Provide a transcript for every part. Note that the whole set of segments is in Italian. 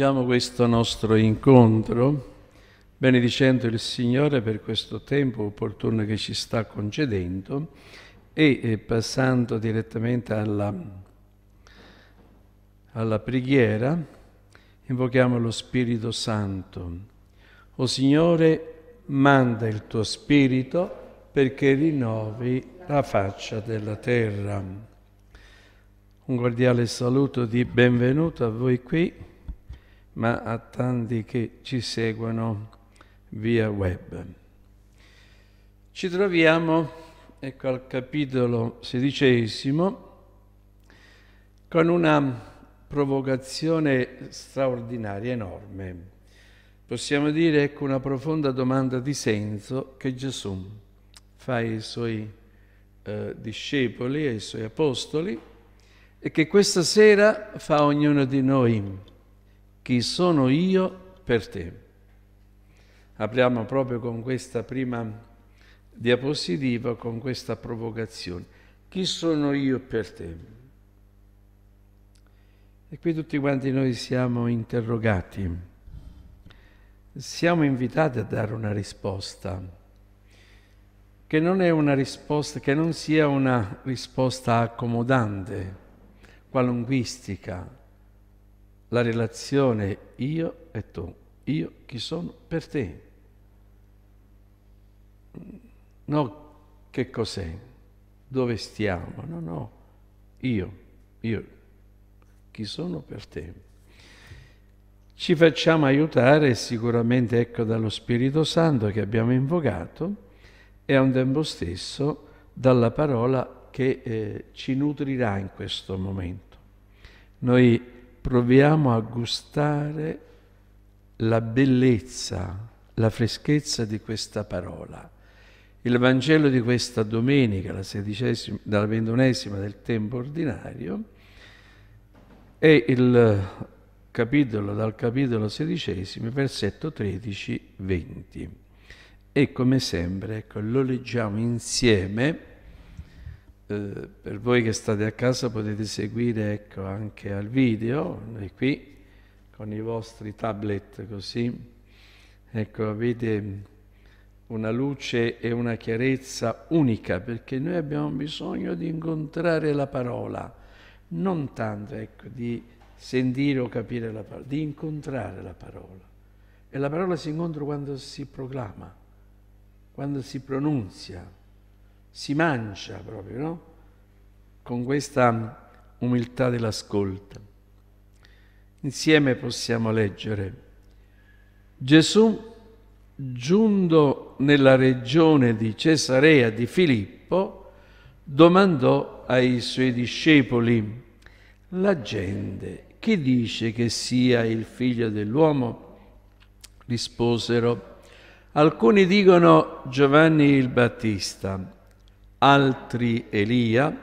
cominciamo questo nostro incontro benedicendo il Signore per questo tempo opportuno che ci sta concedendo e eh, passando direttamente alla, alla preghiera invochiamo lo Spirito Santo. O Signore, manda il tuo Spirito perché rinnovi la faccia della terra. Un cordiale saluto di benvenuto a voi qui ma a tanti che ci seguono via web. Ci troviamo, ecco, al capitolo sedicesimo, con una provocazione straordinaria, enorme. Possiamo dire, ecco, una profonda domanda di senso che Gesù fa ai suoi eh, discepoli, ai suoi apostoli, e che questa sera fa ognuno di noi chi sono io per te. Apriamo proprio con questa prima diapositiva, con questa provocazione. Chi sono io per te? E qui tutti quanti noi siamo interrogati, siamo invitati a dare una risposta che non è una risposta, che non sia una risposta accomodante, qualunquistica, la relazione io e tu, io chi sono per te. No, che cos'è, dove stiamo, no, no, io, io, chi sono per te. Ci facciamo aiutare sicuramente ecco dallo Spirito Santo che abbiamo invocato e a un tempo stesso dalla parola che eh, ci nutrirà in questo momento. Noi proviamo a gustare la bellezza, la freschezza di questa parola. Il Vangelo di questa domenica, la, la ventunesima del tempo ordinario, è il capitolo, dal capitolo sedicesimo, versetto 13-20. E come sempre, ecco, lo leggiamo insieme eh, per voi che state a casa potete seguire ecco, anche al video, noi qui con i vostri tablet così, ecco avete una luce e una chiarezza unica perché noi abbiamo bisogno di incontrare la parola, non tanto ecco, di sentire o capire la parola, di incontrare la parola. E la parola si incontra quando si proclama, quando si pronunzia, si mangia proprio, no? Con questa umiltà dell'ascolto. Insieme possiamo leggere Gesù giunto nella regione di Cesarea di Filippo domandò ai suoi discepoli la gente chi dice che sia il figlio dell'uomo? Risposero alcuni dicono Giovanni il Battista altri Elia,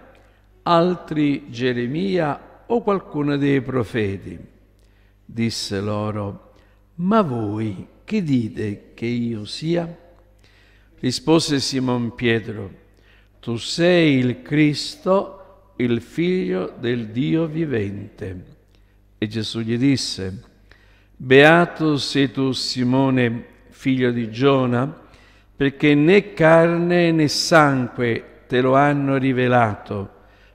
altri Geremia o qualcuno dei profeti. Disse loro, ma voi che dite che io sia? Rispose Simon Pietro, tu sei il Cristo, il figlio del Dio vivente. E Gesù gli disse, Beato sei tu Simone, figlio di Giona, perché né carne né sangue te lo hanno rivelato,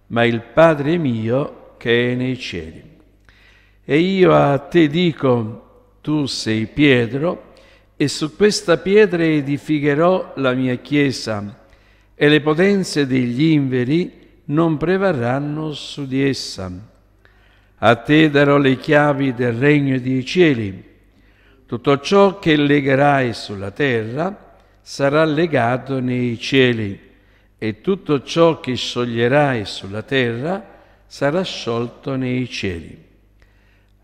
ma il Padre mio che è nei cieli. E io a te dico, tu sei Pietro, e su questa pietra edificherò la mia chiesa, e le potenze degli inveri non prevarranno su di essa. A te darò le chiavi del regno dei cieli. Tutto ciò che legherai sulla terra, sarà legato nei cieli e tutto ciò che scioglierai sulla terra sarà sciolto nei cieli.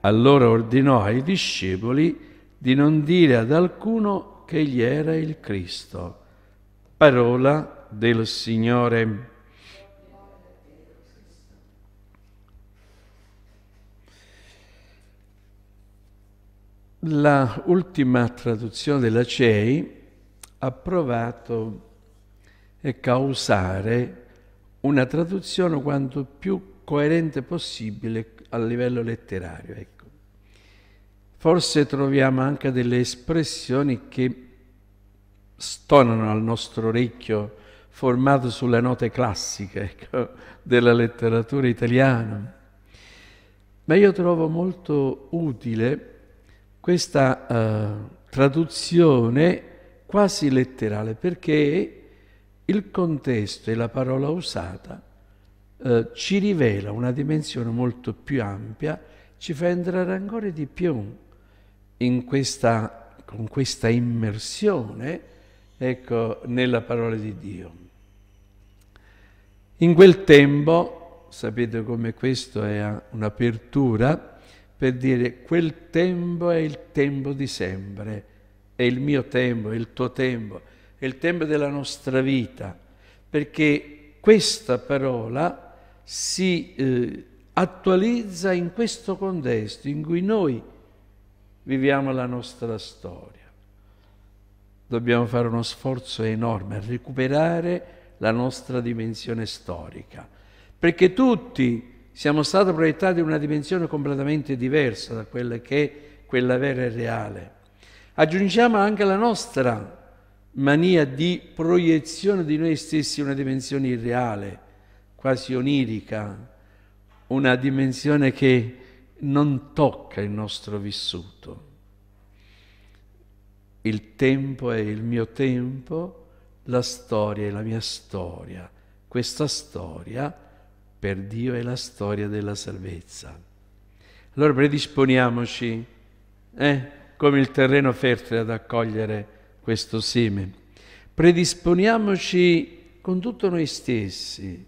Allora ordinò ai discepoli di non dire ad alcuno che egli era il Cristo. Parola del Signore. La ultima traduzione della CEI ha provato a causare una traduzione quanto più coerente possibile a livello letterario. Ecco. Forse troviamo anche delle espressioni che stonano al nostro orecchio formato sulle note classiche ecco, della letteratura italiana. Ma io trovo molto utile questa eh, traduzione quasi letterale, perché il contesto e la parola usata eh, ci rivela una dimensione molto più ampia, ci fa entrare ancora di più in questa, con questa immersione ecco, nella parola di Dio. In quel tempo, sapete come questo è un'apertura, per dire quel tempo è il tempo di sempre è il mio tempo, è il tuo tempo, è il tempo della nostra vita, perché questa parola si eh, attualizza in questo contesto in cui noi viviamo la nostra storia. Dobbiamo fare uno sforzo enorme a recuperare la nostra dimensione storica, perché tutti siamo stati proiettati in una dimensione completamente diversa da quella che è quella vera e reale aggiungiamo anche la nostra mania di proiezione di noi stessi in una dimensione irreale, quasi onirica, una dimensione che non tocca il nostro vissuto. Il tempo è il mio tempo, la storia è la mia storia. Questa storia per Dio è la storia della salvezza. Allora predisponiamoci, eh? come il terreno fertile ad accogliere questo seme. Predisponiamoci con tutto noi stessi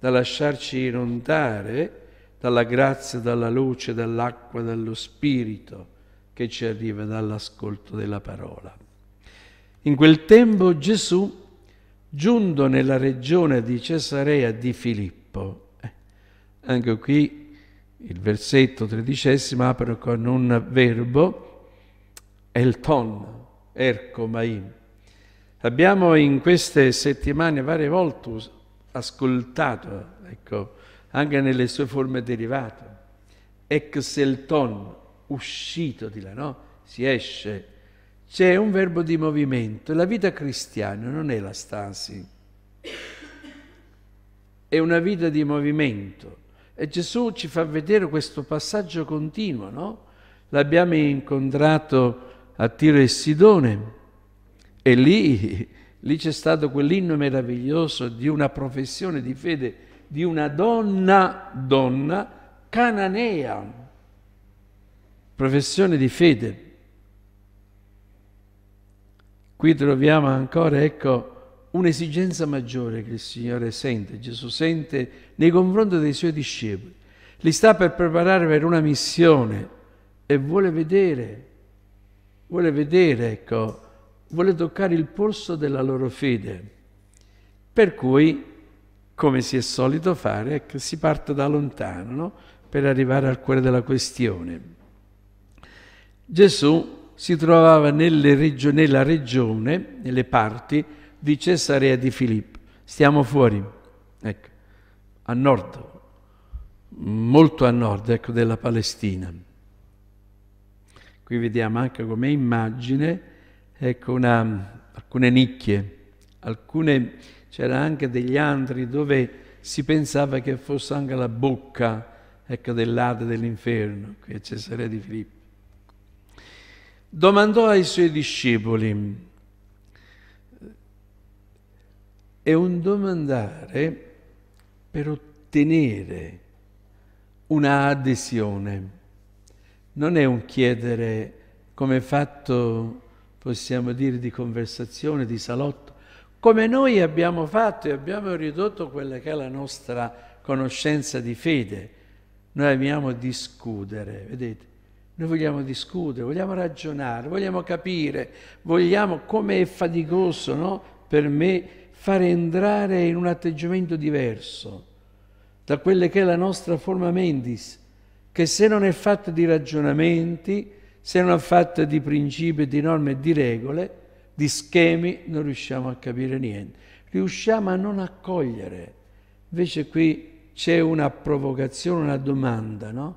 da lasciarci inondare dalla grazia, dalla luce, dall'acqua, dallo spirito che ci arriva dall'ascolto della parola. In quel tempo Gesù, giunto nella regione di Cesarea di Filippo, eh, anche qui il versetto tredicesimo apre con un verbo Elton, Erco Maim. Abbiamo in queste settimane varie volte ascoltato, ecco, anche nelle sue forme derivate, ex Elton, uscito di là, no? Si esce. C'è un verbo di movimento. La vita cristiana non è la stasi, è una vita di movimento. E Gesù ci fa vedere questo passaggio continuo, no? L'abbiamo incontrato a Tiro e Sidone e lì, lì c'è stato quell'inno meraviglioso di una professione di fede di una donna, donna cananea, professione di fede. Qui troviamo ancora, ecco, un'esigenza maggiore che il Signore sente, Gesù sente nei confronti dei suoi discepoli. Li sta per preparare per una missione e vuole vedere vuole vedere, ecco, vuole toccare il polso della loro fede. Per cui, come si è solito fare, ecco, si parte da lontano no? per arrivare al cuore della questione. Gesù si trovava regio nella regione, nelle parti di Cesarea di Filippo. Stiamo fuori, ecco, a nord, molto a nord ecco, della Palestina qui vediamo anche come immagine, ecco una, alcune nicchie, alcune, c'era anche degli antri dove si pensava che fosse anche la bocca ecco, dell'ade dell'inferno, qui a Cesarea di Filippo. Domandò ai suoi discepoli, è un domandare per ottenere una adesione non è un chiedere come fatto, possiamo dire, di conversazione, di salotto, come noi abbiamo fatto e abbiamo ridotto quella che è la nostra conoscenza di fede. Noi amiamo discutere, vedete? Noi vogliamo discutere, vogliamo ragionare, vogliamo capire, vogliamo come è faticoso no? per me fare entrare in un atteggiamento diverso da quella che è la nostra forma mentis, che se non è fatta di ragionamenti, se non è fatta di principi, di norme, di regole, di schemi, non riusciamo a capire niente. Riusciamo a non accogliere. Invece qui c'è una provocazione, una domanda, no?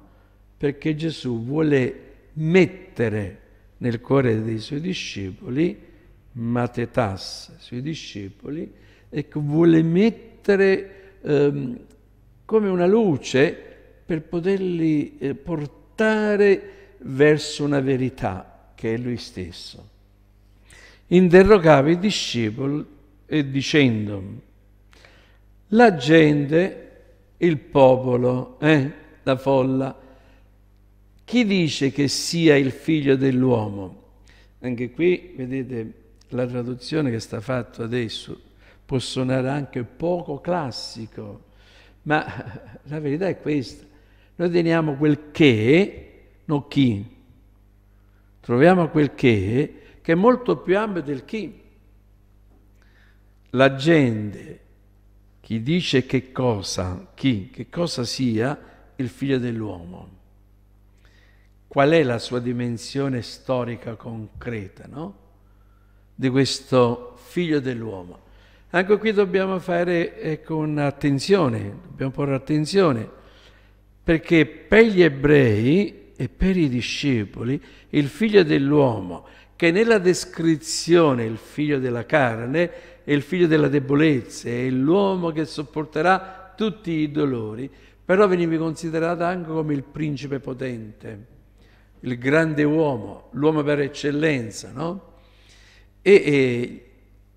Perché Gesù vuole mettere nel cuore dei suoi discepoli matetas, sui discepoli, ecco, vuole mettere ehm, come una luce per poterli eh, portare verso una verità che è lui stesso. Interrogava i discepoli e eh, dicendo, la gente, il popolo, eh, la folla, chi dice che sia il figlio dell'uomo? Anche qui, vedete, la traduzione che sta fatta adesso può suonare anche poco classico, ma la verità è questa. Noi teniamo quel che, non chi. Troviamo quel che che è molto più ampio del chi. La gente, chi dice che cosa, chi, che cosa sia il figlio dell'uomo. Qual è la sua dimensione storica concreta, no? Di questo figlio dell'uomo. Anche qui dobbiamo fare ecco, attenzione, dobbiamo porre attenzione perché per gli ebrei e per i discepoli il figlio dell'uomo, che nella descrizione è il figlio della carne, è il figlio della debolezza, è l'uomo che sopporterà tutti i dolori, però veniva considerato anche come il principe potente, il grande uomo, l'uomo per eccellenza, no? E, e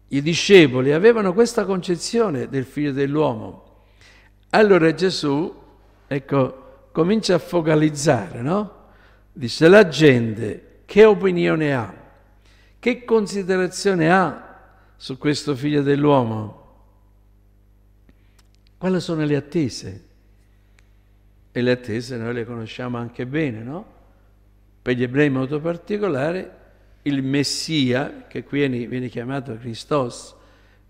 i discepoli avevano questa concezione del figlio dell'uomo. Allora Gesù, ecco, comincia a focalizzare, no? Dice la gente che opinione ha, che considerazione ha su questo figlio dell'uomo, quali sono le attese? E le attese noi le conosciamo anche bene, no? Per gli ebrei in modo particolare, il Messia, che qui viene, chiamato Christos,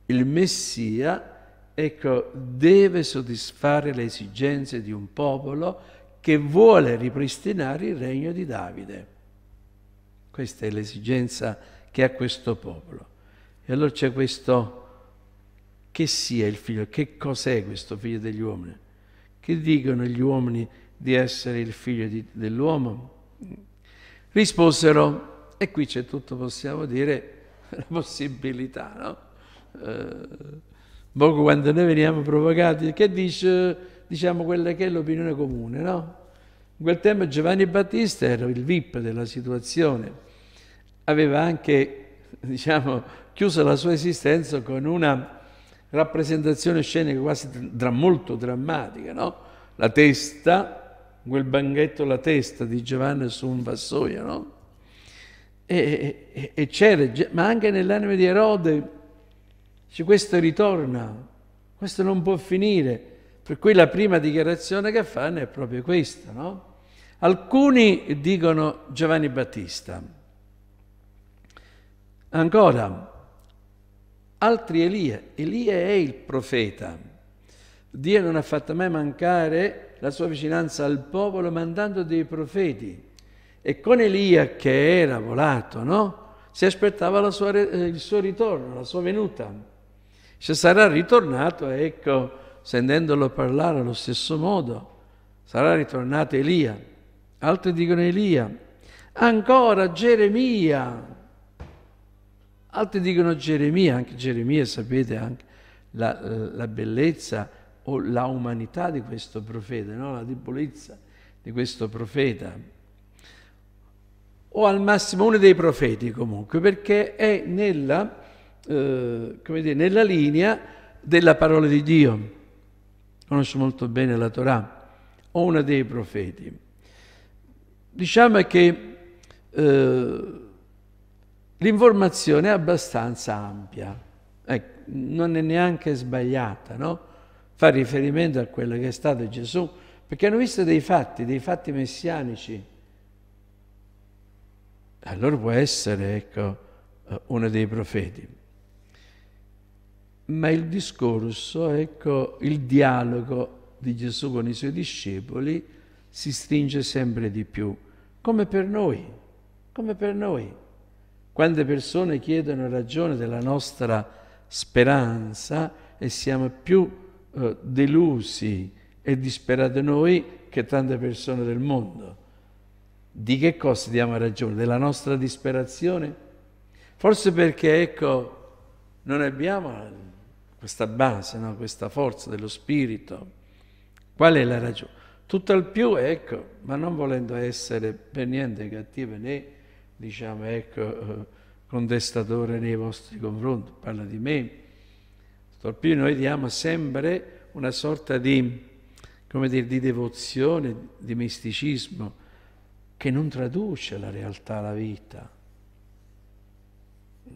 il Messia, ecco, deve soddisfare le esigenze di un popolo che vuole ripristinare il regno di Davide. Questa è l'esigenza che ha questo popolo. E allora c'è questo che sia il figlio, che cos'è questo figlio degli uomini? Che dicono gli uomini di essere il figlio di, dell'uomo? Risposero, e qui c'è tutto, possiamo dire, la possibilità, no? Eh, poco boh, quando noi veniamo provocati, che dice diciamo, quella che è l'opinione comune. No? In quel tempo Giovanni Battista era il VIP della situazione, aveva anche diciamo, chiuso la sua esistenza con una rappresentazione scenica quasi dra molto drammatica, no? la testa, quel banchetto la testa di Giovanni su un vassoio, no? e, e, e c'era, ma anche nell'anima di Erode, cioè, questo ritorna, questo non può finire per cui la prima dichiarazione che fanno è proprio questa, no? Alcuni dicono Giovanni Battista. Ancora, altri Elia. Elia è il profeta. Dio non ha fatto mai mancare la sua vicinanza al popolo mandando dei profeti. E con Elia che era volato, no? Si aspettava sua, eh, il suo ritorno, la sua venuta. Se sarà ritornato, ecco, sentendolo parlare allo stesso modo, sarà ritornato Elia. Altri dicono Elia, ancora Geremia. Altri dicono Geremia, anche Geremia sapete anche la, la bellezza o la umanità di questo profeta, no? la debolezza di questo profeta. O al massimo uno dei profeti comunque, perché è nella, eh, dire, nella linea della parola di Dio conosce molto bene la Torah, o una dei profeti. Diciamo che eh, l'informazione è abbastanza ampia, ecco, non è neanche sbagliata, no? fa riferimento a quello che è stato Gesù, perché hanno visto dei fatti, dei fatti messianici. Allora può essere, ecco, eh, uno dei profeti ma il discorso, ecco, il dialogo di Gesù con i suoi discepoli si stringe sempre di più, come per noi, come per noi. Quante persone chiedono ragione della nostra speranza e siamo più eh, delusi e disperati noi che tante persone del mondo. Di che cosa diamo ragione? Della nostra disperazione? Forse perché, ecco, non abbiamo questa base, no? questa forza dello spirito. Qual è la ragione? Tutto al più, ecco, ma non volendo essere per niente cattive né, diciamo, ecco, eh, contestatore nei vostri confronti, parla di me. Tutto al più noi diamo sempre una sorta di, come dire, di devozione, di misticismo, che non traduce la realtà, la vita.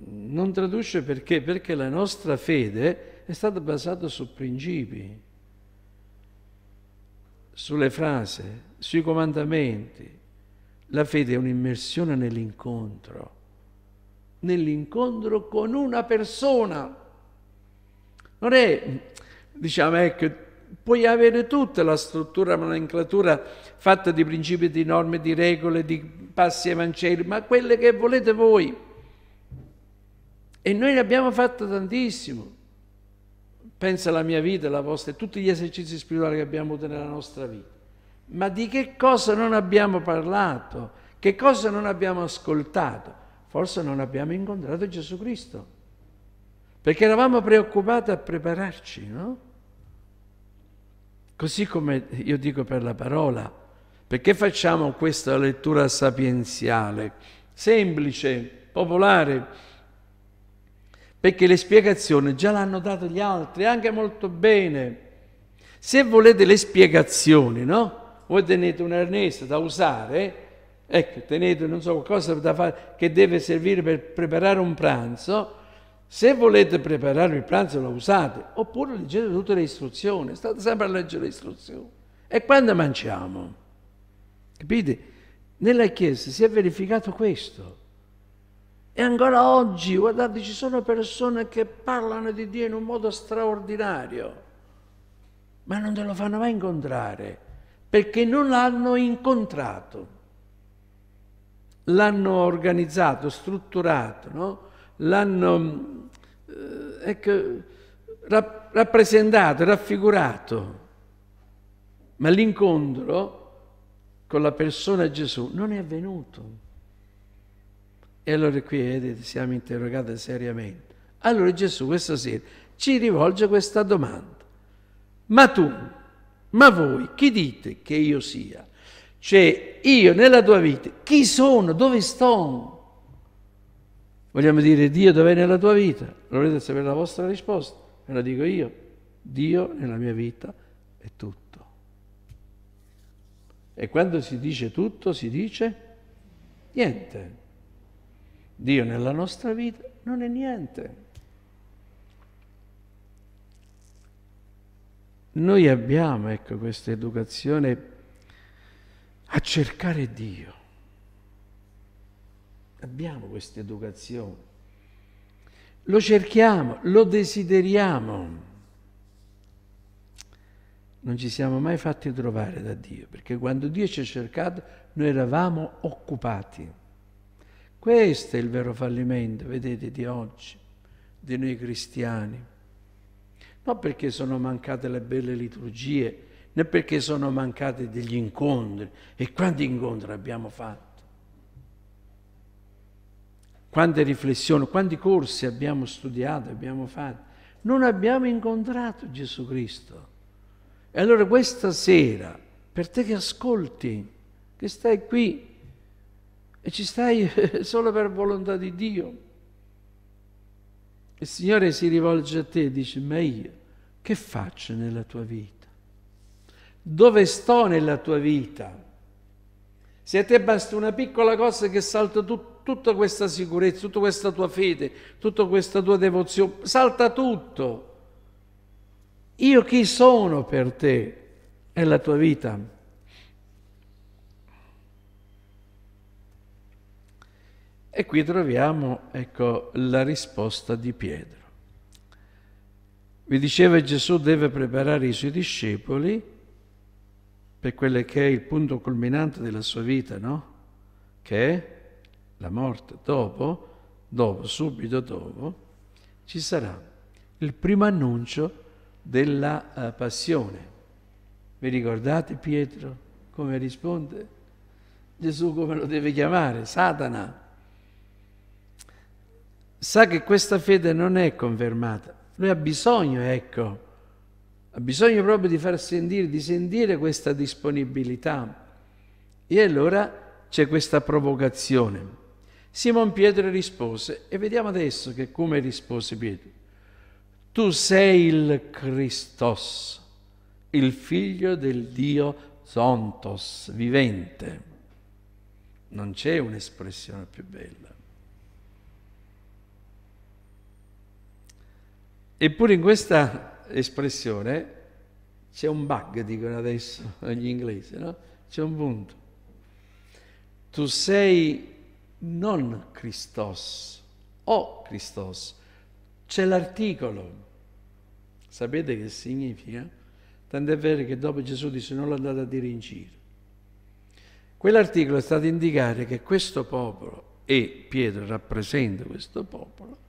Non traduce perché? Perché la nostra fede è stato basato su principi, sulle frasi, sui comandamenti. La fede è un'immersione nell'incontro, nell'incontro con una persona. Non è, diciamo, ecco, puoi avere tutta la struttura, la nomenclatura fatta di principi, di norme, di regole, di passi e ma quelle che volete voi. E noi ne abbiamo fatto tantissimo pensa alla mia vita, alla vostra, e tutti gli esercizi spirituali che abbiamo avuto nella nostra vita. Ma di che cosa non abbiamo parlato? Che cosa non abbiamo ascoltato? Forse non abbiamo incontrato Gesù Cristo. Perché eravamo preoccupati a prepararci, no? Così come io dico per la parola, perché facciamo questa lettura sapienziale, semplice, popolare, perché le spiegazioni già l'hanno dato gli altri, anche molto bene. Se volete le spiegazioni, no? Voi tenete un arnese da usare, ecco, tenete, non so, qualcosa da fare che deve servire per preparare un pranzo. Se volete preparare il pranzo lo usate, oppure leggete tutte le istruzioni, state sempre a leggere le istruzioni. E quando mangiamo? Capite? Nella Chiesa si è verificato questo. E ancora oggi, guardate, ci sono persone che parlano di Dio in un modo straordinario, ma non te lo fanno mai incontrare, perché non l'hanno incontrato. L'hanno organizzato, strutturato, no? l'hanno mm, eh, ecco, rapp- rappresentato, raffigurato. Ma l'incontro con la persona Gesù non è avvenuto. E allora qui vedete, siamo interrogati seriamente. Allora Gesù questa sera ci rivolge questa domanda. Ma tu, ma voi, chi dite che io sia? Cioè, io nella tua vita, chi sono? Dove sto? Vogliamo dire Dio dov'è nella tua vita? Volete sapere la vostra risposta? Ve la dico io. Dio nella mia vita è tutto. E quando si dice tutto si dice niente. Dio nella nostra vita non è niente. Noi abbiamo, ecco, questa educazione a cercare Dio. Abbiamo questa educazione. Lo cerchiamo, lo desideriamo. Non ci siamo mai fatti trovare da Dio, perché quando Dio ci ha cercato noi eravamo occupati. Questo è il vero fallimento, vedete, di oggi, di noi cristiani. Non perché sono mancate le belle liturgie, né perché sono mancati degli incontri. E quanti incontri abbiamo fatto? Quante riflessioni, quanti corsi abbiamo studiato, abbiamo fatto? Non abbiamo incontrato Gesù Cristo. E allora questa sera, per te che ascolti, che stai qui e ci stai solo per volontà di Dio. Il Signore si rivolge a te e dice, ma io che faccio nella tua vita? Dove sto nella tua vita? Se a te basta una piccola cosa che salta tut- tutta questa sicurezza, tutta questa tua fede, tutta questa tua devozione, salta tutto. Io chi sono per te la tua vita? E qui troviamo ecco, la risposta di Pietro. Vi diceva Gesù deve preparare i suoi discepoli per quello che è il punto culminante della sua vita, no? Che è la morte. Dopo, dopo, subito dopo, ci sarà il primo annuncio della uh, passione. Vi ricordate Pietro come risponde? Gesù come lo deve chiamare? Satana sa che questa fede non è confermata. Lui ha bisogno, ecco, ha bisogno proprio di far sentire, di sentire questa disponibilità. E allora c'è questa provocazione. Simon Pietro rispose, e vediamo adesso che come rispose Pietro. Tu sei il Christos, il figlio del Dio Sontos, vivente. Non c'è un'espressione più bella. Eppure in questa espressione c'è un bug, dicono adesso gli inglesi, no? C'è un punto. Tu sei non Christos o Christos. C'è l'articolo. Sapete che significa? Tant'è vero che dopo Gesù disse non l'andate a dire in giro. Quell'articolo è stato indicare che questo popolo, e Pietro rappresenta questo popolo,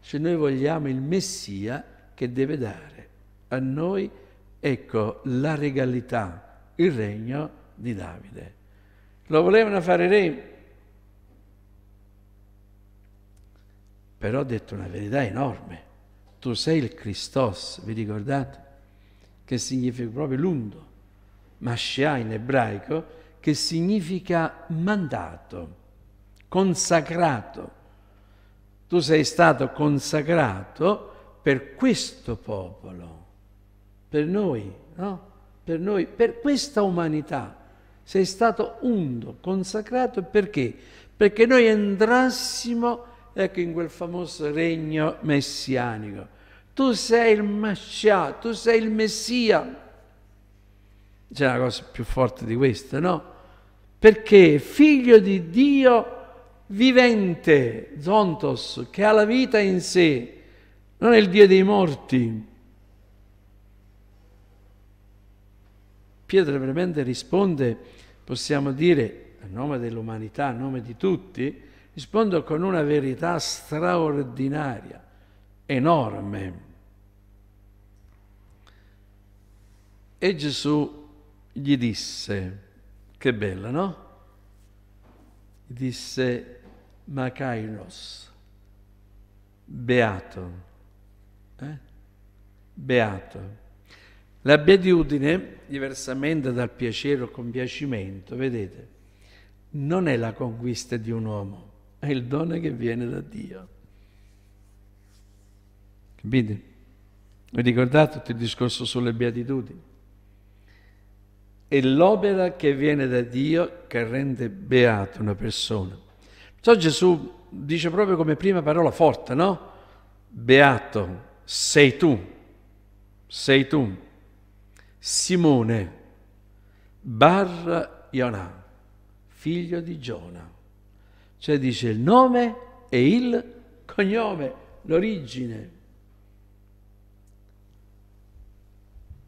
se noi vogliamo il Messia che deve dare a noi, ecco, la regalità, il regno di Davide. Lo volevano fare re, però ha detto una verità enorme. Tu sei il Christos, vi ricordate? Che significa proprio l'undo, mascià in ebraico, che significa mandato, consacrato tu sei stato consacrato per questo popolo, per noi, no? Per noi, per questa umanità. Sei stato unto, consacrato perché? Perché noi entrassimo, ecco, in quel famoso regno messianico. Tu sei il Mascià, tu sei il Messia. C'è una cosa più forte di questa, no? Perché figlio di Dio vivente, zontos, che ha la vita in sé, non è il Dio dei morti. Pietro veramente risponde, possiamo dire, a nome dell'umanità, a nome di tutti, risponde con una verità straordinaria, enorme. E Gesù gli disse, che bella, no? disse Makairos, beato, eh? beato. La beatitudine, diversamente dal piacere o compiacimento, vedete, non è la conquista di un uomo, è il dono che viene da Dio. Capite? Vi ricordate tutto il discorso sulle beatitudini? È l'opera che viene da Dio che rende beato una persona. So Gesù dice proprio come prima parola forte, no? Beato sei tu, sei tu, Simone, bar Ionà, figlio di Giona. Cioè dice il nome e il cognome, l'origine.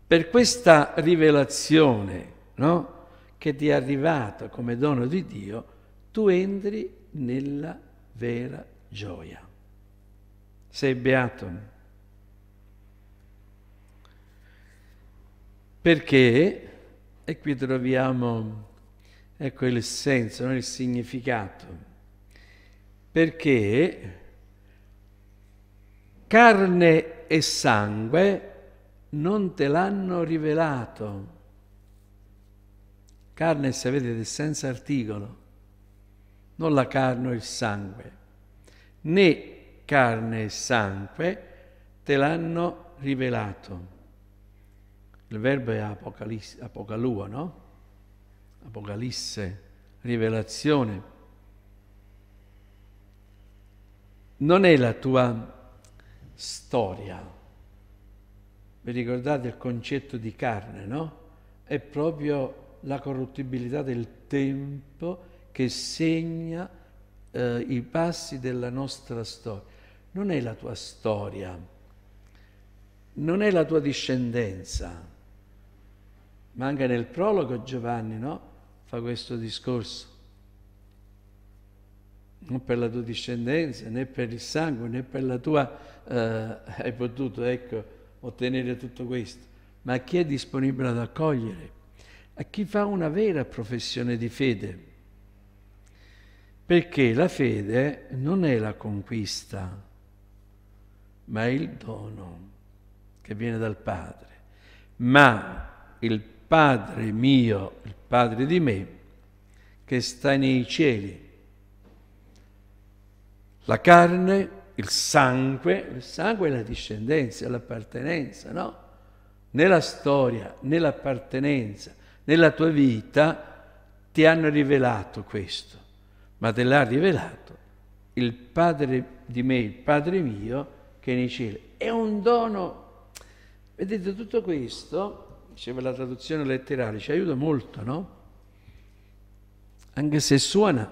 Per questa rivelazione no, che ti è arrivata come dono di Dio, tu entri nella vera gioia. Sei beato. Perché, e qui troviamo, ecco il senso, non il significato, perché carne e sangue non te l'hanno rivelato. Carne, sapete, senza articolo non la carne e il sangue, né carne e sangue te l'hanno rivelato. Il verbo è apocalua, no? Apocalisse, rivelazione. Non è la tua storia. Vi ricordate il concetto di carne, no? È proprio la corruttibilità del tempo che segna eh, i passi della nostra storia. Non è la tua storia, non è la tua discendenza. Ma anche nel prologo Giovanni no? fa questo discorso. Non per la tua discendenza, né per il sangue, né per la tua... Eh, hai potuto, ecco, ottenere tutto questo. Ma a chi è disponibile ad accogliere? A chi fa una vera professione di fede? perché la fede non è la conquista, ma è il dono che viene dal Padre. Ma il Padre mio, il Padre di me, che sta nei cieli. La carne, il sangue, il sangue è la discendenza, è l'appartenenza, no? Nella storia, nell'appartenenza, nella tua vita ti hanno rivelato questo ma te l'ha rivelato il Padre di me, il Padre mio, che è nei cieli. È un dono. Vedete, tutto questo, diceva la traduzione letterale, ci aiuta molto, no? Anche se suona,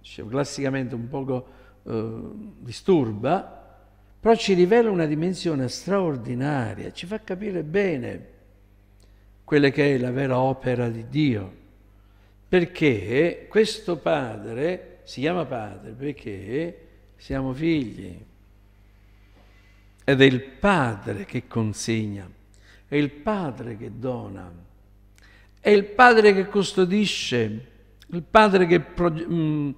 diceva, classicamente un poco eh, disturba, però ci rivela una dimensione straordinaria, ci fa capire bene quella che è la vera opera di Dio. Perché questo padre si chiama padre perché siamo figli. Ed è il padre che consegna, è il padre che dona, è il padre che custodisce, il padre che pro mh, mm,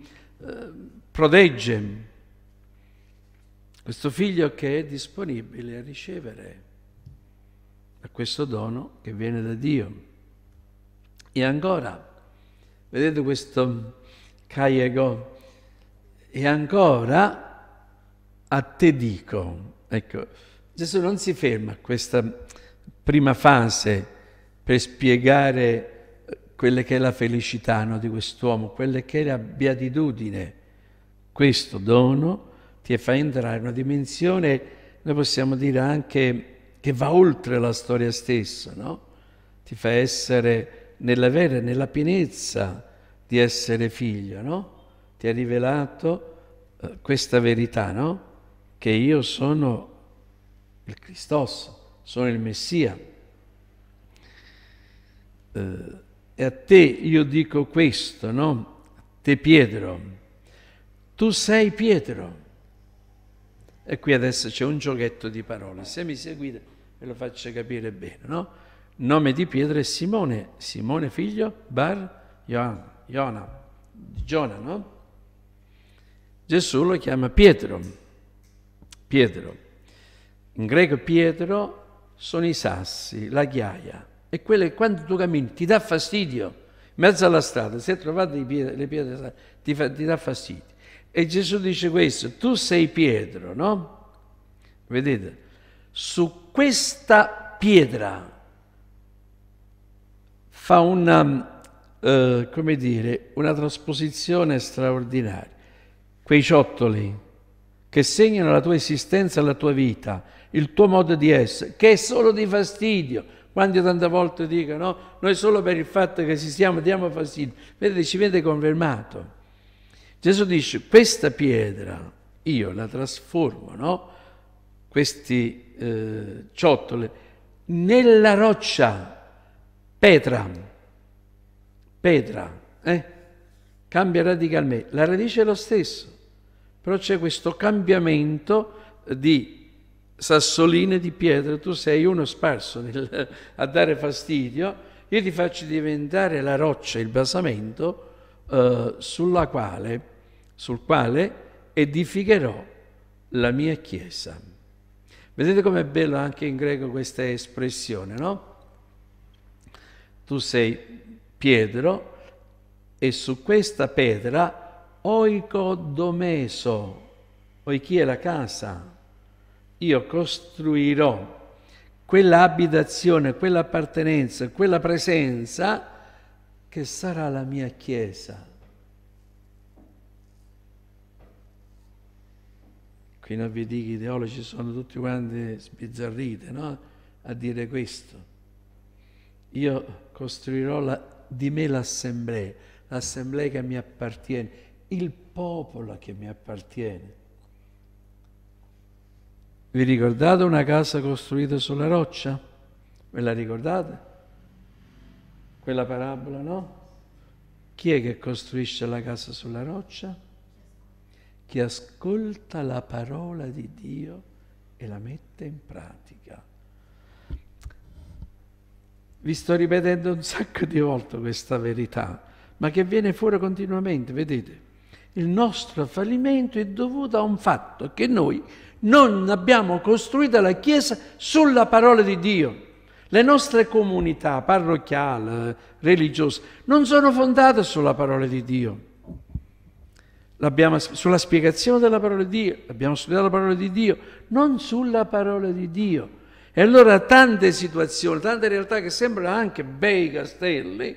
eh, protegge questo figlio che è disponibile a ricevere a questo dono che viene da Dio. E ancora, Vedete questo Caiego? E ancora a te dico. Ecco, Gesù non si ferma a questa prima fase per spiegare quella che è la felicità no, di quest'uomo, quella che è la beatitudine. Questo dono ti fa entrare in una dimensione, noi possiamo dire anche che va oltre la storia stessa, no? ti fa essere nell'avere, nella pienezza di essere figlio, no? Ti ha rivelato eh, questa verità, no? Che io sono il Cristos, sono il Messia. Eh, e a te io dico questo, no? A te Pietro, tu sei Pietro. E qui adesso c'è un giochetto di parole. Se mi seguite ve lo faccio capire bene, no? Nome di Pietro è Simone, Simone figlio Bar Iona, Giona, no? Gesù lo chiama Pietro. Pietro. In greco Pietro sono i sassi, la ghiaia. E quelle quando tu cammini ti dà fastidio, in mezzo alla strada, se trovate pietre, le pietre ti, fa, ti dà fastidio. E Gesù dice questo, tu sei Pietro, no? Vedete? Su questa pietra fa una, um, eh, come dire, una trasposizione straordinaria. Quei ciottoli che segnano la tua esistenza, la tua vita, il tuo modo di essere, che è solo di fastidio, Quando tante volte dicono noi solo per il fatto che esistiamo diamo fastidio, vedete ci viene confermato. Gesù dice questa pietra io la trasformo, no? questi eh, ciottoli, nella roccia, Petra, Petra, eh? cambia radicalmente. La radice è lo stesso, però c'è questo cambiamento di sassoline di pietra. Tu sei uno sparso nel, a dare fastidio, io ti faccio diventare la roccia, il basamento eh, sulla quale, sul quale edificherò la mia chiesa. Vedete com'è bello anche in greco questa espressione, no? tu sei Pietro e su questa pedra oicodomeso, oichi è la casa, io costruirò quella abitazione, quella appartenenza, quella presenza che sarà la mia chiesa. Qui non vi dico, i teologi sono tutti quanti sbizzarriti no? a dire questo io costruirò la, di me l'assemblea, l'assemblea che mi appartiene, il popolo che mi appartiene. Vi ricordate una casa costruita sulla roccia? Ve la ricordate? Quella parabola no? Chi è che costruisce la casa sulla roccia? Chi ascolta la parola di Dio e la mette in pratica. Vi sto ripetendo un sacco di volte questa verità, ma che viene fuori continuamente, vedete? Il nostro fallimento è dovuto a un fatto, che noi non abbiamo costruito la Chiesa sulla parola di Dio. Le nostre comunità parrocchiali, religiose, non sono fondate sulla parola di Dio. L'abbiamo, sulla spiegazione della parola di Dio, abbiamo studiato la parola di Dio, non sulla parola di Dio. E allora tante situazioni, tante realtà che sembrano anche bei castelli,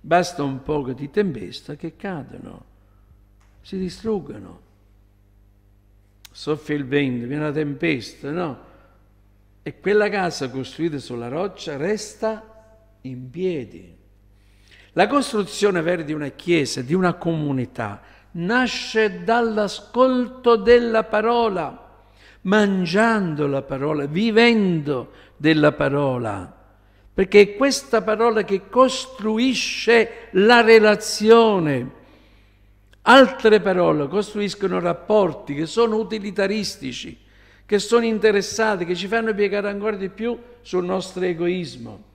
basta un po' di tempesta che cadono, si distruggono. Soffia il vento, viene una tempesta, no? E quella casa costruita sulla roccia resta in piedi. La costruzione vera di una chiesa, di una comunità, nasce dall'ascolto della parola mangiando la parola, vivendo della parola, perché è questa parola che costruisce la relazione. Altre parole costruiscono rapporti che sono utilitaristici, che sono interessati, che ci fanno piegare ancora di più sul nostro egoismo.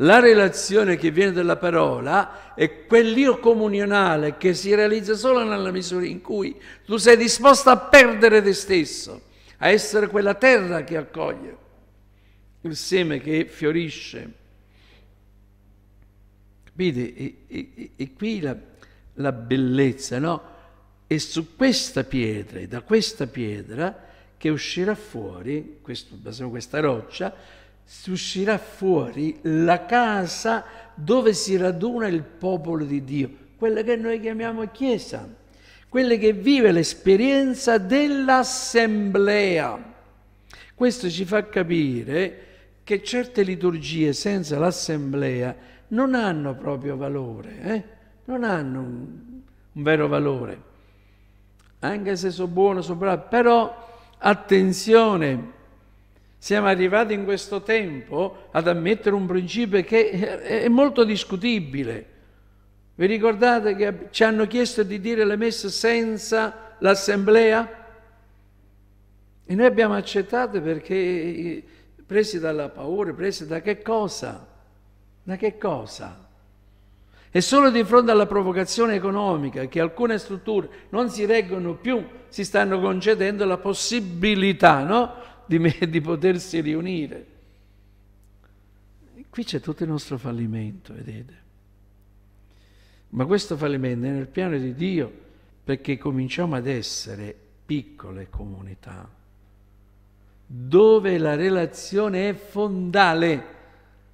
La relazione che viene dalla parola è quell'io comunionale che si realizza solo nella misura in cui tu sei disposto a perdere te stesso a essere quella terra che accoglie il seme che fiorisce. Capite? E, e, e qui la, la bellezza, no? È su questa pietra, e da questa pietra, che uscirà fuori, questo, questa roccia, uscirà fuori la casa dove si raduna il popolo di Dio, quella che noi chiamiamo Chiesa quelle che vive l'esperienza dell'assemblea. Questo ci fa capire che certe liturgie senza l'assemblea non hanno proprio valore, eh? non hanno un, un, vero valore. Anche se sono buono, sono bravo, però attenzione, siamo arrivati in questo tempo ad ammettere un principio che è molto discutibile. Vi ricordate che ci hanno chiesto di dire le messe senza l'assemblea? E noi abbiamo accettato perché eh, presi dalla paura, presi da che cosa? Da che cosa? E solo di fronte alla provocazione economica che alcune strutture non si reggono più, si stanno concedendo la possibilità no? di, me, di potersi riunire. Qui c'è tutto il nostro fallimento, vedete. Ma questo fallimento è nel piano di Dio perché cominciamo ad essere piccole comunità, dove la relazione è fondale,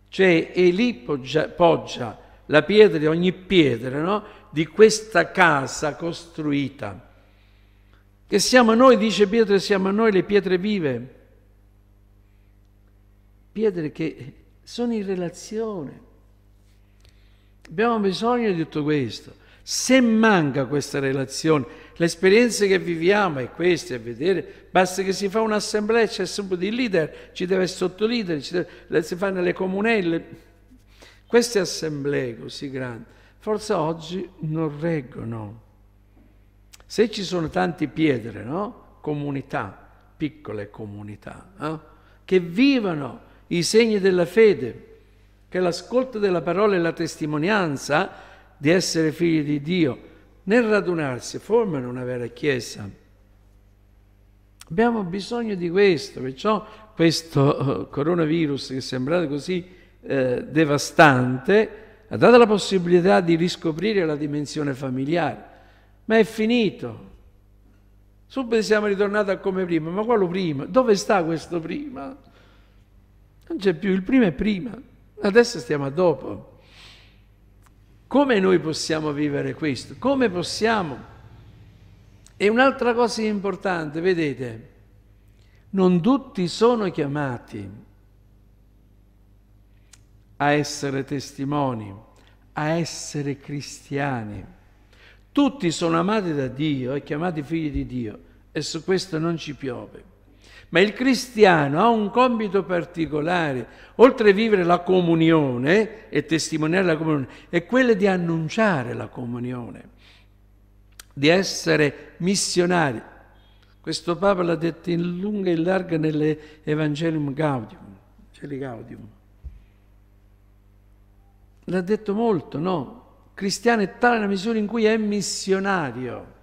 cioè è lì poggia, poggia la pietra di ogni pietra no? di questa casa costruita. Che siamo noi, dice Pietro, siamo noi le pietre vive, pietre che sono in relazione. Abbiamo bisogno di tutto questo. Se manca questa relazione, l'esperienza che viviamo è questa, a vedere, basta che si fa un'assemblea, c'è subito il leader, ci deve essere sotto leader, deve, si fanno le comunelle. Queste assemblee così grandi, forse oggi non reggono. Se ci sono tante pietre, no? comunità, piccole comunità, eh? che vivono i segni della fede, che l'ascolto della parola e la testimonianza di essere figli di Dio nel radunarsi formano una vera Chiesa. Abbiamo bisogno di questo, perciò questo eh, coronavirus che è sembrato così eh, devastante ha dato la possibilità di riscoprire la dimensione familiare, ma è finito. Subito siamo ritornati a come prima, ma quello prima? Dove sta questo prima? Non c'è più, il prima è prima. Adesso stiamo a dopo. Come noi possiamo vivere questo? Come possiamo? E un'altra cosa importante, vedete, non tutti sono chiamati a essere testimoni, a essere cristiani. Tutti sono amati da Dio e chiamati figli di Dio e su questo non ci piove. Ma il cristiano ha un compito particolare, oltre a vivere la comunione e testimoniare la comunione, è quello di annunciare la comunione, di essere missionari. Questo Papa l'ha detto in lunga e in larga nell'Evangelium Gaudium. Gaudium. L'ha detto molto, no? Cristiano è tale nella misura in cui è missionario.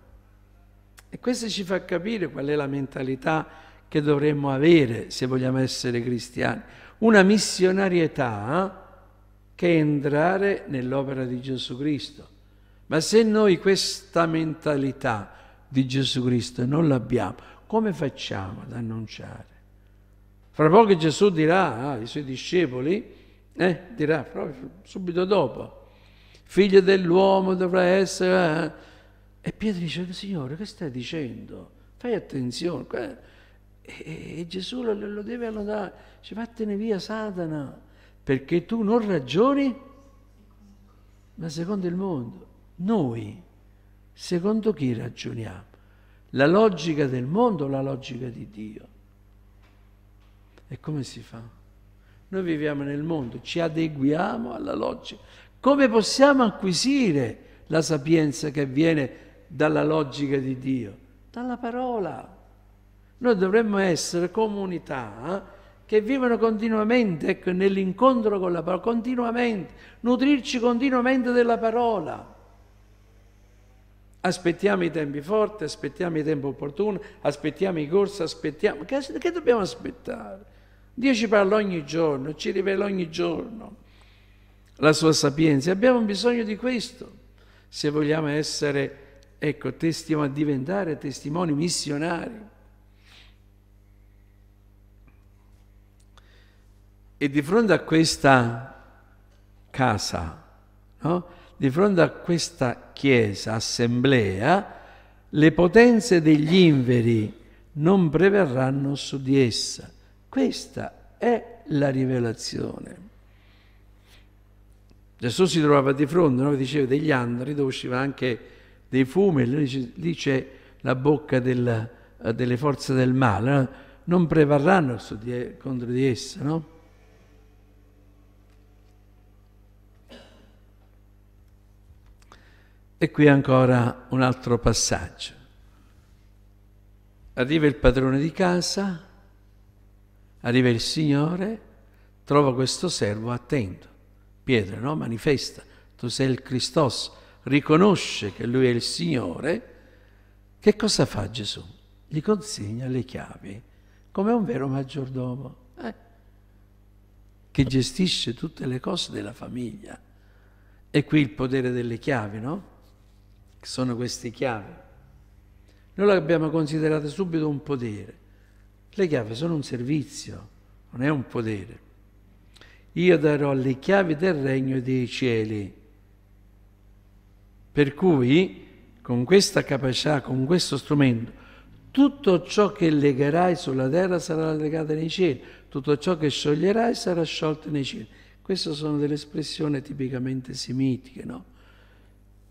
E questo ci fa capire qual è la mentalità che dovremmo avere se vogliamo essere cristiani, una missionarietà che è entrare nell'opera di Gesù Cristo. Ma se noi questa mentalità di Gesù Cristo non l'abbiamo, come facciamo ad annunciare? Fra poco Gesù dirà ah, ai suoi discepoli, eh, dirà proprio subito dopo, figlio dell'uomo dovrà essere... Eh. E Pietro dice, Signore, che stai dicendo? Fai attenzione e, e Gesù lo, lo deve allontanare. Dice, vattene via Satana, perché tu non ragioni, ma secondo il mondo. Noi, secondo chi ragioniamo? La logica del mondo o la logica di Dio? E come si fa? Noi viviamo nel mondo, ci adeguiamo alla logica. Come possiamo acquisire la sapienza che viene dalla logica di Dio? Dalla parola. Noi dovremmo essere comunità che vivono continuamente ecco, nell'incontro con la parola, continuamente, nutrirci continuamente della parola. Aspettiamo i tempi forti, aspettiamo i tempi opportuni, aspettiamo i corsi, aspettiamo. Che, che dobbiamo aspettare? Dio ci parla ogni giorno, ci rivela ogni giorno la sua sapienza. Abbiamo bisogno di questo se vogliamo essere, ecco, testimoni, diventare testimoni missionari. E di fronte a questa casa, no? di fronte a questa chiesa, assemblea, le potenze degli inveri non preverranno su di essa. Questa è la rivelazione. Gesù si trovava di fronte, no? diceva degli andri dove usciva anche dei fumi, lì c'è la bocca del, eh, delle forze del male, no? non prevarranno contro di essa, no? E qui ancora un altro passaggio. Arriva il padrone di casa, arriva il Signore, trova questo servo attento. Pietro no? manifesta, tu sei il Cristos, riconosce che lui è il Signore. Che cosa fa Gesù? Gli consegna le chiavi, come un vero maggiordomo, eh? che gestisce tutte le cose della famiglia. E qui il potere delle chiavi, no? che sono queste chiavi. Noi le abbiamo considerate subito un potere. Le chiavi sono un servizio, non è un potere. Io darò le chiavi del regno dei cieli. Per cui, con questa capacità, con questo strumento, tutto ciò che legherai sulla terra sarà legato nei cieli, tutto ciò che scioglierai sarà sciolto nei cieli. Queste sono delle espressioni tipicamente semitiche, no?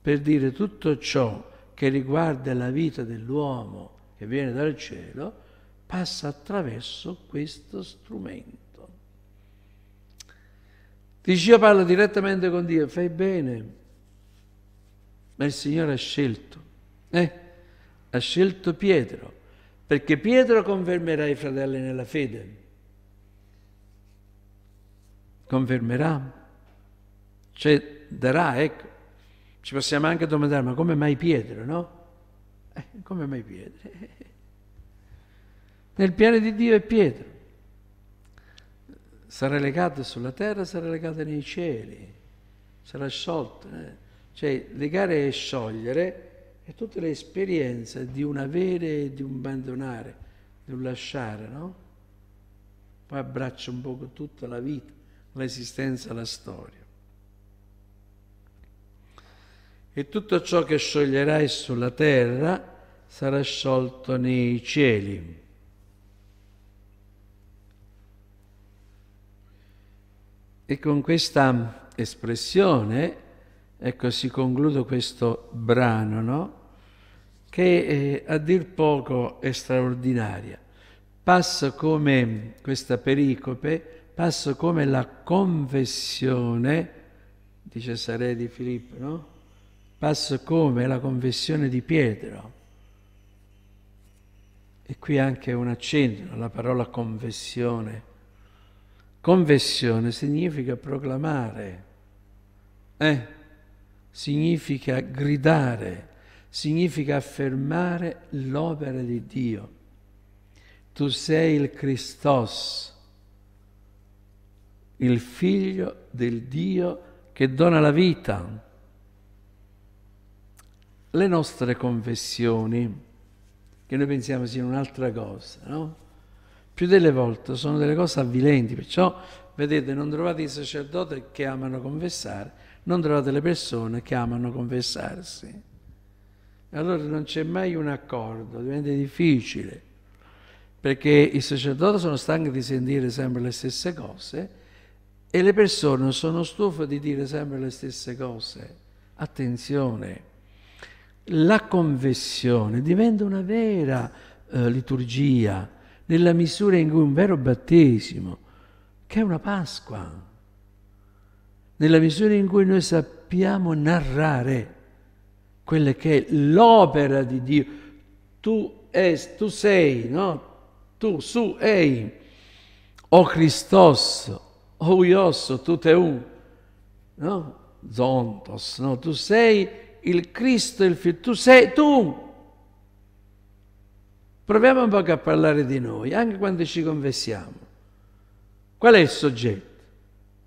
per dire tutto ciò che riguarda la vita dell'uomo che viene dal cielo passa attraverso questo strumento. Dici io parlo direttamente con Dio, fai bene, ma il Signore ha scelto, eh? ha scelto Pietro, perché Pietro confermerà i fratelli nella fede, confermerà, cioè darà, ecco, ci possiamo anche domandare, ma come mai Pietro, no? Eh, come mai Pietro? Nel piano di Dio è Pietro. Sarà legato sulla terra, sarà legato nei cieli, sarà sciolto. Eh? Cioè, legare e sciogliere è tutta l'esperienza di un avere e di un abbandonare, di un lasciare, no? Poi abbraccia un poco tutta la vita, l'esistenza, la storia. e tutto ciò che scioglierai sulla terra sarà sciolto nei cieli. E con questa espressione, ecco, si concludo questo brano, no? che eh, a dir poco è straordinaria. Passo come questa pericope, passo come la confessione, dice Sare di Filippo, no? passo come la confessione di Pietro. E qui anche un accenno alla parola confessione. Confessione significa proclamare, eh? significa gridare, significa affermare l'opera di Dio. Tu sei il Christos, il figlio del Dio che dona la vita le nostre confessioni, che noi pensiamo siano un'altra cosa, no? Più delle volte sono delle cose avvilenti, perciò vedete, non trovate i sacerdoti che amano confessare, non trovate le persone che amano confessarsi. Allora non c'è mai un accordo, diventa difficile perché i sacerdoti sono stanchi di sentire sempre le stesse cose e le persone sono stufe di dire sempre le stesse cose. Attenzione, la confessione diventa una vera eh, liturgia nella misura in cui un vero battesimo, che è una Pasqua, nella misura in cui noi sappiamo narrare quella che è l'opera di Dio, tu, es, tu sei, no? Tu, su, ei, o Christos, o Ios, tu te u, no? Zontos, no? Tu sei il Cristo, il figlio, tu sei tu. Proviamo un po' a parlare di noi, anche quando ci confessiamo. Qual è il soggetto?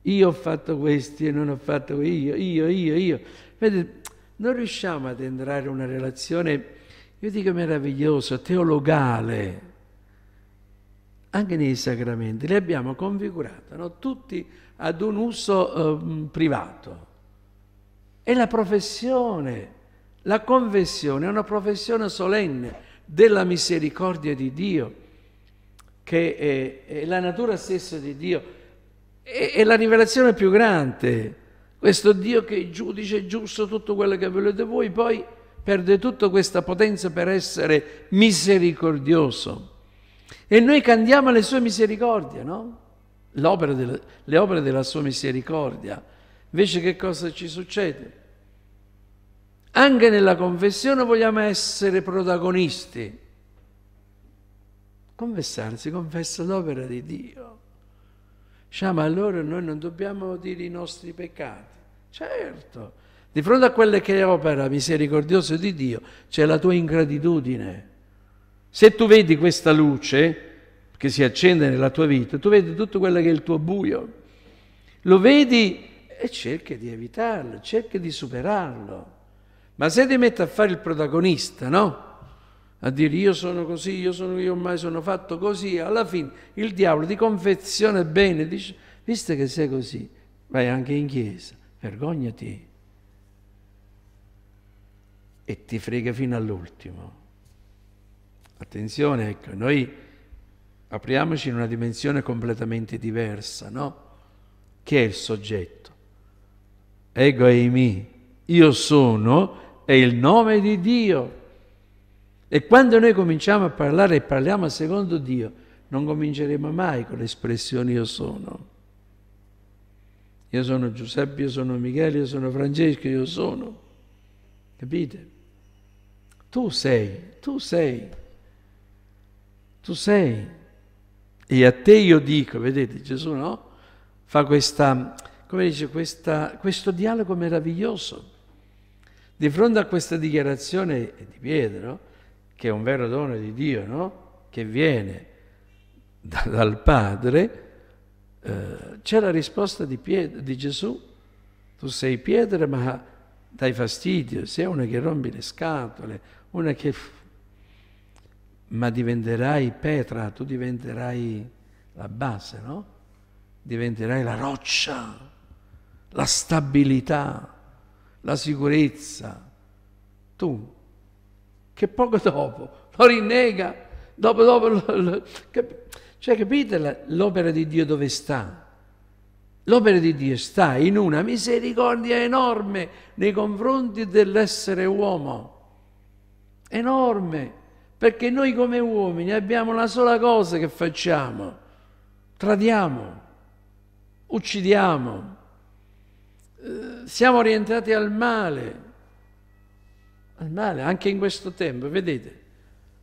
Io ho fatto questi e non ho fatto io, io, io, io. Vedete, non riusciamo ad entrare in una relazione, io dico meravigliosa, teologale, anche nei sacramenti, li abbiamo configurati no? tutti ad un uso eh, privato. È la professione, la confessione, è una professione solenne della misericordia di Dio, che è, è la natura stessa di Dio, è, è la rivelazione più grande. Questo Dio che è giudice giusto tutto quello che volete voi, poi perde tutta questa potenza per essere misericordioso. E noi cantiamo le sue misericordie, no? Opera della, le opere della sua misericordia. Invece che cosa ci succede? Anche nella confessione vogliamo essere protagonisti. Confessarsi confessa l'opera di Dio. Diciamo allora noi non dobbiamo dire i nostri peccati. Certo, di fronte a quella che è opera misericordiosa di Dio c'è la tua ingratitudine. Se tu vedi questa luce che si accende nella tua vita, tu vedi tutto quello che è il tuo buio. Lo vedi e cerca di evitarlo, cerca di superarlo. Ma se ti metti a fare il protagonista, no? A dire io sono così, io, sono, io ormai sono fatto così, alla fine il diavolo ti confeziona bene, dice, visto che sei così, vai anche in chiesa, vergognati. E ti frega fino all'ultimo. Attenzione, ecco, noi apriamoci in una dimensione completamente diversa, no? Che è il soggetto? ego è mi, io sono, è il nome di Dio. E quando noi cominciamo a parlare e parliamo secondo Dio, non cominceremo mai con l'espressione io sono. Io sono Giuseppe, io sono Michele, io sono Francesco, io sono. Capite? Tu sei, tu sei, tu sei. E a te io dico, vedete Gesù no? Fa questa come dice, questa, questo dialogo meraviglioso. Di fronte a questa dichiarazione di Pietro, che è un vero dono di Dio, no? che viene da, dal Padre, eh, c'è la risposta di, Pietro, di Gesù. Tu sei Pietro, ma dai fastidio, sei una che rompi le scatole, una che... Ma diventerai Petra, tu diventerai la base, no? Diventerai la roccia la stabilità, la sicurezza. Tu, che poco dopo lo rinnega, dopo, dopo, lo, lo, cap cioè capite l'opera di Dio dove sta? L'opera di Dio sta in una misericordia enorme nei confronti dell'essere uomo, enorme, perché noi come uomini abbiamo una sola cosa che facciamo, tradiamo, uccidiamo, siamo orientati al male, al male anche in questo tempo, vedete.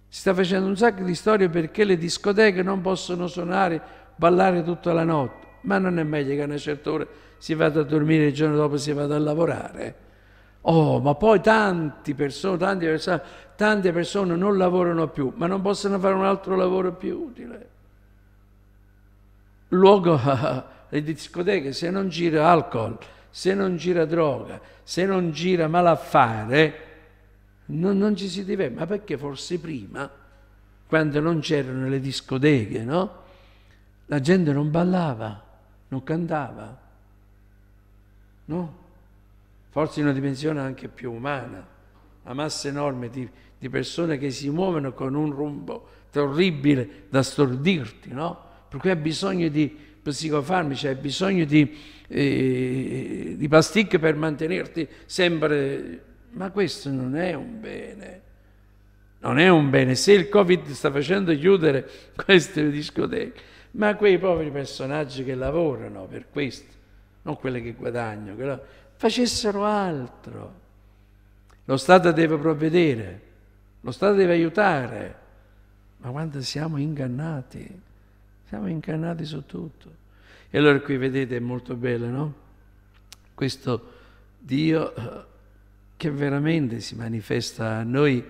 Si sta facendo un sacco di storie perché le discoteche non possono suonare, ballare tutta la notte. Ma non è meglio che a una certa ora si vada a dormire e il giorno dopo si vada a lavorare. Oh, ma poi tante persone, tante persone, tante persone non lavorano più, ma non possono fare un altro lavoro più utile. Luogo, le discoteche, se non gira alcol, se non gira droga, se non gira malaffare, non, non ci si diverte. Ma perché forse prima, quando non c'erano le discoteche, no? La gente non ballava, non cantava, no? Forse in una dimensione anche più umana, la massa enorme di, di persone che si muovono con un rumbo terribile da stordirti, no? Per cui ha bisogno di psicofarmici, hai bisogno di, eh, di pasticche per mantenerti sempre... Ma questo non è un bene. Non è un bene. Se il Covid sta facendo chiudere queste discoteche, ma quei poveri personaggi che lavorano per questo, non quelli che guadagnano, che facessero altro. Lo Stato deve provvedere, lo Stato deve aiutare. Ma quando siamo ingannati? Siamo incarnati su tutto. E allora qui vedete è molto bello, no? Questo Dio eh, che veramente si manifesta a noi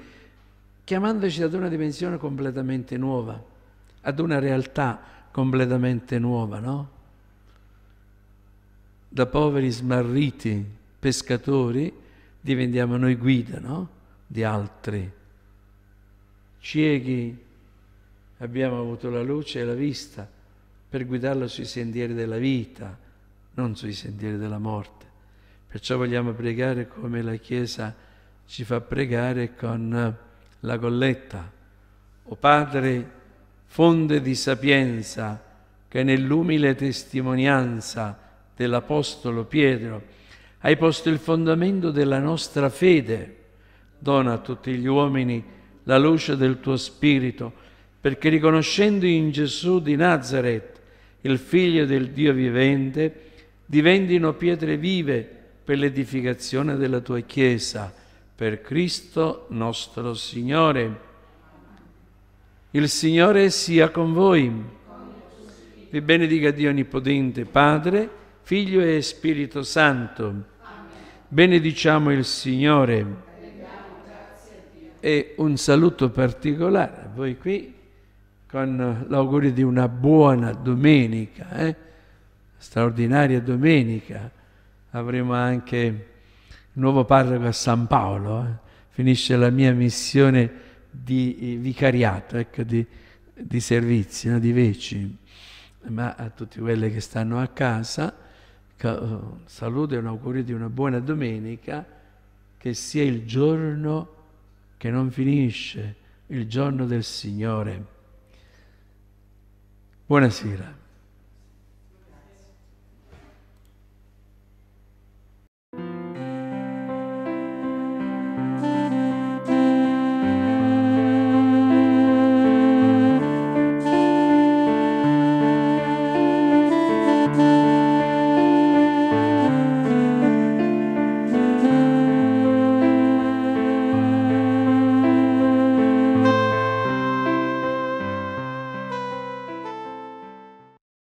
chiamandoci ad una dimensione completamente nuova, ad una realtà completamente nuova, no? Da poveri smarriti pescatori diventiamo noi guida, no? Di altri. Ciechi abbiamo avuto la luce e la vista per guidarlo sui sentieri della vita, non sui sentieri della morte. Perciò vogliamo pregare come la Chiesa ci fa pregare con la colletta. O Padre, fonte di sapienza, che nell'umile testimonianza dell'Apostolo Pietro hai posto il fondamento della nostra fede, dona a tutti gli uomini la luce del tuo Spirito, perché riconoscendo in Gesù di Nazareth il figlio del Dio vivente, diventino pietre vive per l'edificazione della tua Chiesa, per Cristo nostro Signore. Il Signore sia con voi. Vi benedica Dio Onnipotente, Padre, Figlio e Spirito Santo. Benediciamo il Signore. E un saluto particolare a voi qui con l'augurio di una buona domenica, eh? straordinaria domenica. Avremo anche il nuovo parroco a San Paolo, eh? finisce la mia missione di eh, vicariato, ecco, di, di servizio, no? di veci, ma a tutti quelli che stanno a casa, saluto e un augurio di una buona domenica, che sia il giorno che non finisce, il giorno del Signore Buenas Buonasera.